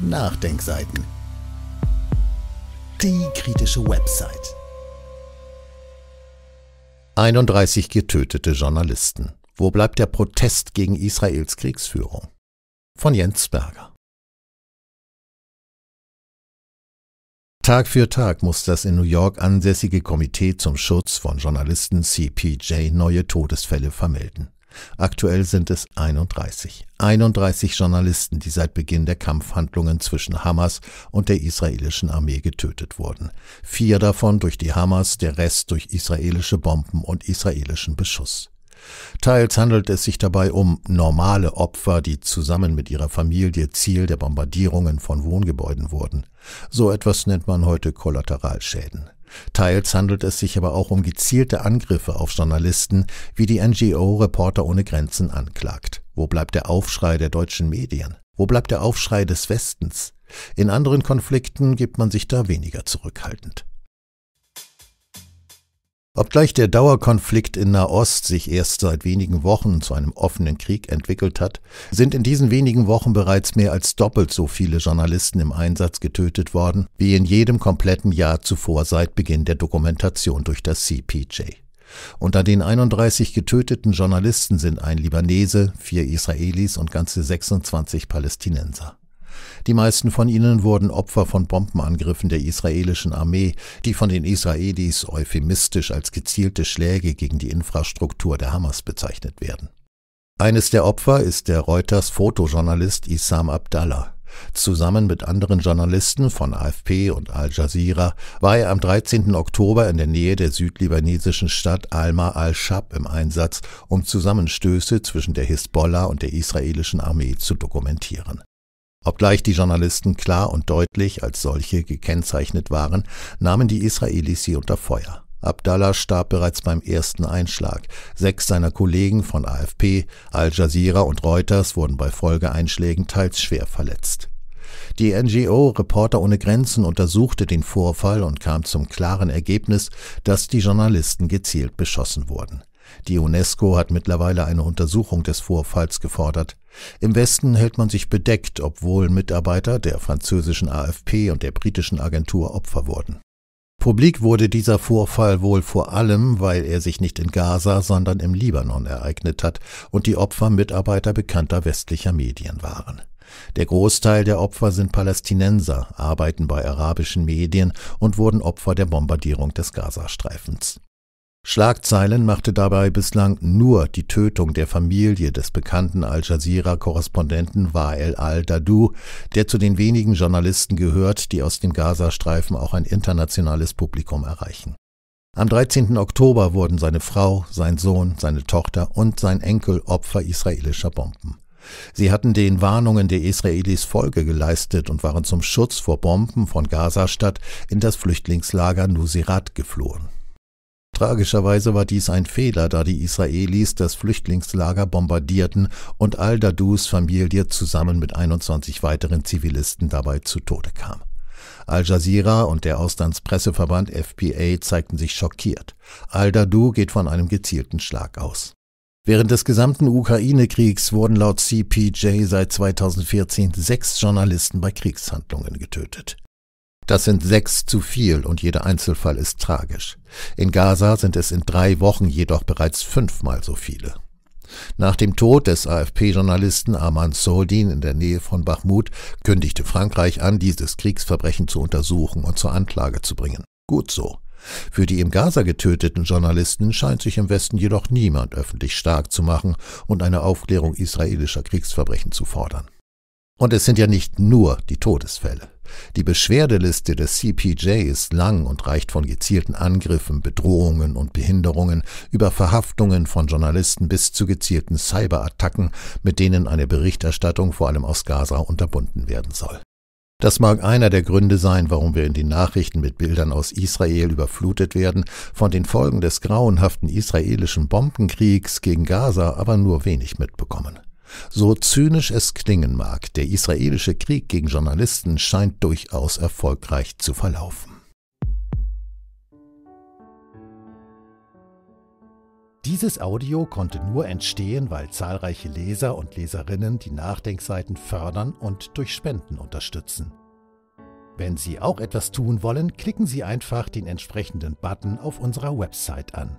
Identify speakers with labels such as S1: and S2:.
S1: Nachdenkseiten. Die kritische Website. 31 getötete Journalisten. Wo bleibt der Protest gegen Israels Kriegsführung? Von Jens Berger. Tag für Tag muss das in New York ansässige Komitee zum Schutz von Journalisten CPJ neue Todesfälle vermelden. Aktuell sind es 31. 31 Journalisten, die seit Beginn der Kampfhandlungen zwischen Hamas und der israelischen Armee getötet wurden. Vier davon durch die Hamas, der Rest durch israelische Bomben und israelischen Beschuss. Teils handelt es sich dabei um normale Opfer, die zusammen mit ihrer Familie Ziel der Bombardierungen von Wohngebäuden wurden. So etwas nennt man heute Kollateralschäden. Teils handelt es sich aber auch um gezielte Angriffe auf Journalisten, wie die NGO Reporter ohne Grenzen anklagt. Wo bleibt der Aufschrei der deutschen Medien? Wo bleibt der Aufschrei des Westens? In anderen Konflikten gibt man sich da weniger zurückhaltend. Obgleich der Dauerkonflikt in Nahost sich erst seit wenigen Wochen zu einem offenen Krieg entwickelt hat, sind in diesen wenigen Wochen bereits mehr als doppelt so viele Journalisten im Einsatz getötet worden, wie in jedem kompletten Jahr zuvor seit Beginn der Dokumentation durch das CPJ. Unter den 31 getöteten Journalisten sind ein Libanese, vier Israelis und ganze 26 Palästinenser. Die meisten von ihnen wurden Opfer von Bombenangriffen der israelischen Armee, die von den Israelis euphemistisch als gezielte Schläge gegen die Infrastruktur der Hamas bezeichnet werden. Eines der Opfer ist der Reuters Fotojournalist Issam Abdallah. Zusammen mit anderen Journalisten von AFP und Al Jazeera war er am 13. Oktober in der Nähe der südlibanesischen Stadt Alma al-Shab im Einsatz, um Zusammenstöße zwischen der Hisbollah und der israelischen Armee zu dokumentieren. Obgleich die Journalisten klar und deutlich als solche gekennzeichnet waren, nahmen die Israelis sie unter Feuer. Abdallah starb bereits beim ersten Einschlag. Sechs seiner Kollegen von AFP, Al Jazeera und Reuters wurden bei Folgeeinschlägen teils schwer verletzt. Die NGO Reporter ohne Grenzen untersuchte den Vorfall und kam zum klaren Ergebnis, dass die Journalisten gezielt beschossen wurden. Die UNESCO hat mittlerweile eine Untersuchung des Vorfalls gefordert. Im Westen hält man sich bedeckt, obwohl Mitarbeiter der französischen AFP und der britischen Agentur Opfer wurden. Publik wurde dieser Vorfall wohl vor allem, weil er sich nicht in Gaza, sondern im Libanon ereignet hat und die Opfer Mitarbeiter bekannter westlicher Medien waren. Der Großteil der Opfer sind Palästinenser, arbeiten bei arabischen Medien und wurden Opfer der Bombardierung des Gazastreifens. Schlagzeilen machte dabei bislang nur die Tötung der Familie des bekannten Al Jazeera-Korrespondenten Wael al-Dadu, der zu den wenigen Journalisten gehört, die aus dem Gazastreifen auch ein internationales Publikum erreichen. Am 13. Oktober wurden seine Frau, sein Sohn, seine Tochter und sein Enkel Opfer israelischer Bomben. Sie hatten den Warnungen der Israelis Folge geleistet und waren zum Schutz vor Bomben von Gazastadt in das Flüchtlingslager Nusirat geflohen. Tragischerweise war dies ein Fehler, da die Israelis das Flüchtlingslager bombardierten und al-Dadus Familie zusammen mit 21 weiteren Zivilisten dabei zu Tode kam. Al Jazeera und der Auslandspresseverband FPA zeigten sich schockiert. Al-Dadu geht von einem gezielten Schlag aus. Während des gesamten Ukraine-Kriegs wurden laut CPJ seit 2014 sechs Journalisten bei Kriegshandlungen getötet. Das sind sechs zu viel und jeder Einzelfall ist tragisch. In Gaza sind es in drei Wochen jedoch bereits fünfmal so viele. Nach dem Tod des AFP-Journalisten Arman Soldin in der Nähe von Bachmut kündigte Frankreich an, dieses Kriegsverbrechen zu untersuchen und zur Anklage zu bringen. Gut so. Für die im Gaza getöteten Journalisten scheint sich im Westen jedoch niemand öffentlich stark zu machen und eine Aufklärung israelischer Kriegsverbrechen zu fordern. Und es sind ja nicht nur die Todesfälle. Die Beschwerdeliste des CPJ ist lang und reicht von gezielten Angriffen, Bedrohungen und Behinderungen über Verhaftungen von Journalisten bis zu gezielten Cyberattacken, mit denen eine Berichterstattung vor allem aus Gaza unterbunden werden soll. Das mag einer der Gründe sein, warum wir in den Nachrichten mit Bildern aus Israel überflutet werden, von den Folgen des grauenhaften israelischen Bombenkriegs gegen Gaza aber nur wenig mitbekommen. So zynisch es klingen mag, der israelische Krieg gegen Journalisten scheint durchaus erfolgreich zu verlaufen. Dieses Audio konnte nur entstehen, weil zahlreiche Leser und Leserinnen die Nachdenkseiten fördern und durch Spenden unterstützen. Wenn Sie auch etwas tun wollen, klicken Sie einfach den entsprechenden Button auf unserer Website an.